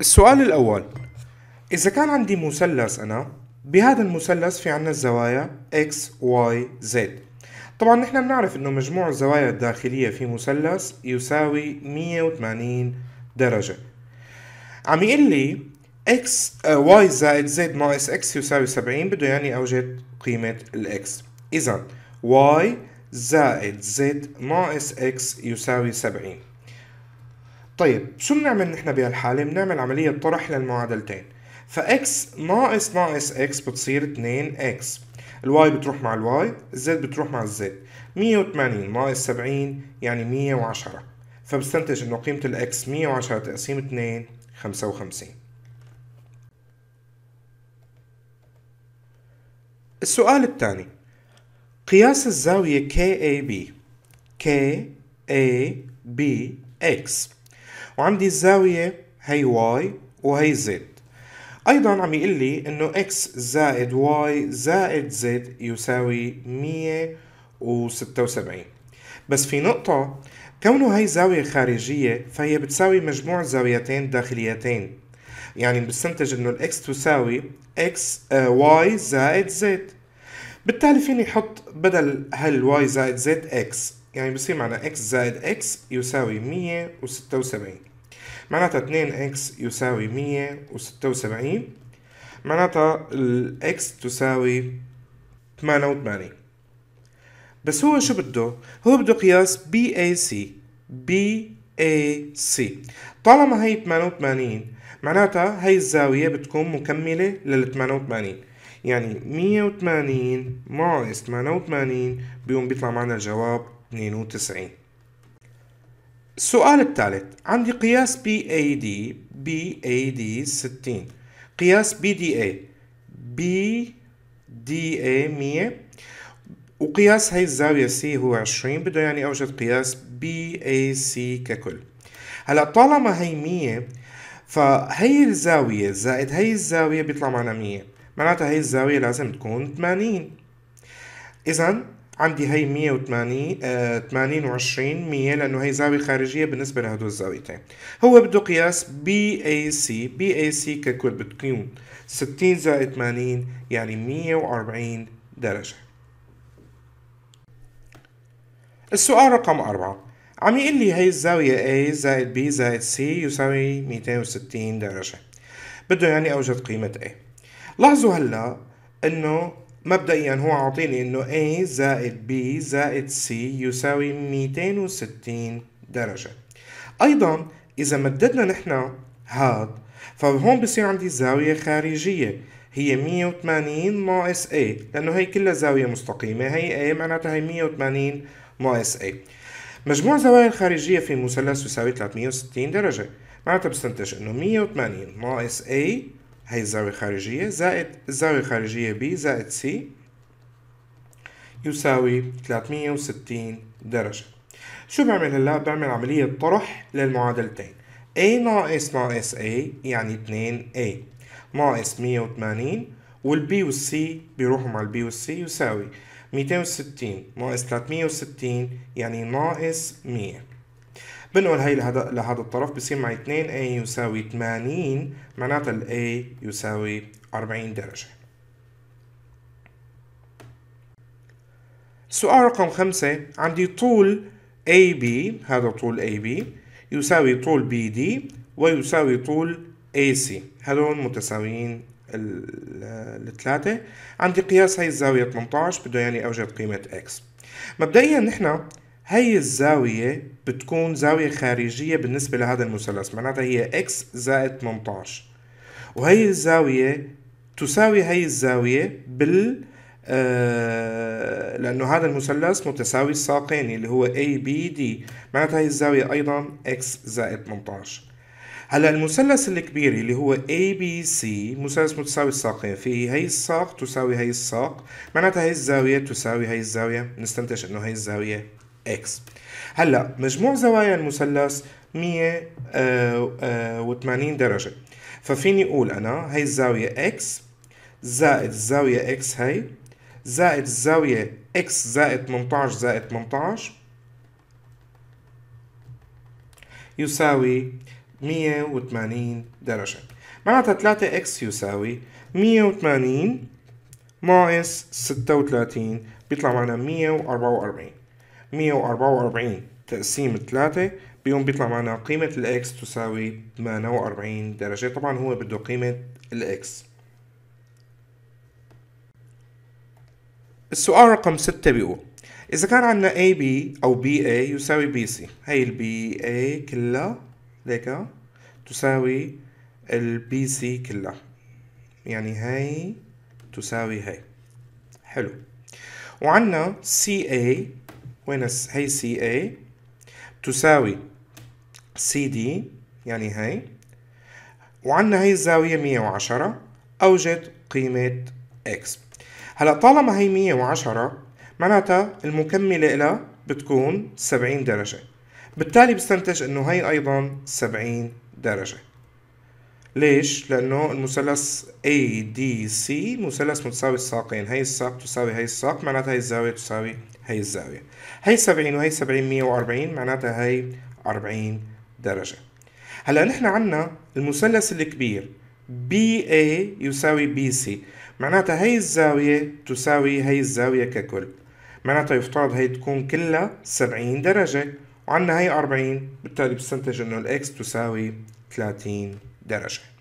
السؤال الأول إذا كان عندي مثلث أنا بهذا المثلث في عنا الزوايا x, y, z طبعا نحن بنعرف انه مجموع الزوايا الداخلية في مثلث يساوي 180 درجة عم يقول لي x آه، y زائد z ناقص x يساوي 70 بده يعني اوجد قيمة الاكس اذا y زائد z ناقص x يساوي 70 طيب شو بنعمل نحن بهالحالة؟ بنعمل عملية طرح للمعادلتين x ناقص ناقص x بتصير 2 اكس الواي بتروح مع الواي الزد بتروح مع الزد 180 ناقص 70 يعني 110 فبستنتج انه قيمة x 110 تقسيم 2 55 السؤال الثاني قياس الزاوية KAB KAB X وعندي الزاوية هي واي وهي زد ايضا عم يقول لي انه x زائد y زائد z يساوي 176 بس في نقطة كونه هي زاوية خارجية فهي بتساوي مجموع زاويتين داخليتين يعني بستنتج انه الاكس تساوي اكس آه، واي زائد زد بالتالي فيني احط بدل هالواي زائد زد اكس يعني بصير معنا x زائد x يساوي 176 معناتها 2 x يساوي 176 معناتها ال x تساوي 88 بس هو شو بده؟ هو بده قياس BAC BAC طالما هي 88 معناتها هي الزاوية بتكون مكملة لل 88 يعني 180 ناقص 88 بيقوم بيطلع معنا الجواب 92 السؤال الثالث عندي قياس BAD BAD 60 قياس BDA BDA 100 وقياس هي الزاوية C هو 20 بده يعني أوجد قياس BAC ككل هلا طالما هي 100 فهي الزاوية زائد هي الزاوية بيطلع معنا 100 معناتها هي الزاوية لازم تكون 80 إذا عندي هي 180 آه 80 و20 100 لانه هي زاويه خارجيه بالنسبه لهدول الزاويتين هو بده قياس بي اي سي بي اي سي ككل بتكون 60 زائد 80 يعني 140 درجه السؤال رقم 4 عم يقول لي هي الزاوية A زائد B زائد C يساوي 260 درجة بده يعني أوجد قيمة A لاحظوا هلا إنه مبدئيا هو عاطيني انه A زائد B زائد C يساوي 260 درجة ايضا اذا مددنا نحن هاد فهون بصير عندي زاوية خارجية هي 180 ناقص A لانه هي كلها زاوية مستقيمة هي A معناتها هي 180 ناقص A مجموع زوايا الخارجية في المثلث يساوي 360 درجة معناتها بستنتج انه 180 ناقص A هي الزاوية الخارجية زائد الزاوية الخارجية B زائد C يساوي 360 درجة شو بعمل هلا؟ بعمل عملية طرح للمعادلتين A ناقص ناقص A يعني 2A ناقص 180 والبي والسي بيروحوا مع البي والسي يساوي 260 ناقص 360 يعني ناقص 100 بنقول هي لهذا لهذا الطرف بصير معي 2 a يساوي 80 معناتها ال a يساوي 40 درجة سؤال رقم خمسة عندي طول AB هذا طول AB يساوي طول BD ويساوي طول AC هذول متساويين الثلاثة عندي قياس هاي الزاوية 18 بده يعني أوجد قيمة X مبدئيا نحن هي الزاوية بتكون زاوية خارجية بالنسبة لهذا المثلث معناتها هي x زائد 18 وهي الزاوية تساوي هي الزاوية بال آه لأنه هذا المثلث متساوي الساقين اللي هو ABD معناتها هي الزاوية أيضا x زائد 18 هلا المثلث الكبير اللي هو ABC مثلث متساوي الساقين فيه هي الساق تساوي هي الساق معناتها هي الزاوية تساوي هي الزاوية نستنتج انه هي الزاوية اكس هلا مجموع زوايا المثلث 180 آه، آه، درجة ففيني اقول انا هي الزاوية اكس زائد الزاوية اكس هي زائد الزاوية اكس زائد 18 زائد 18 يساوي 180 درجة معناتها 3 اكس يساوي 180 ناقص 36 بيطلع معنا 144 144 تقسيم 3 بيوم بيطلع معنا قيمة الإكس تساوي 48 درجة طبعا هو بده قيمة الإكس السؤال رقم 6 بيقول إذا كان عندنا AB أو BA يساوي BC هي ال BA كلها ليكا تساوي ال BC كلها يعني هي تساوي هي حلو وعندنا CA وين هي سي اي تساوي سي دي يعني هي وعندنا هي الزاوية 110 أوجد قيمة x هلا طالما هي 110 معناتها المكملة لها بتكون 70 درجة بالتالي بستنتج انه هي ايضا 70 درجة ليش؟ لأنه المثلث ADC مثلث متساوي الساقين هي الساق تساوي هي الساق معناتها هي الزاوية تساوي هي الزاوية هي 70 وهي 70 140 معناتها هي 40 درجة هلا نحن عنا المثلث الكبير BA يساوي BC معناتها هي الزاوية تساوي هي الزاوية ككل معناتها يفترض هي تكون كلها 70 درجة وعندنا هي 40 بالتالي بستنتج انه الاكس تساوي 30 درجة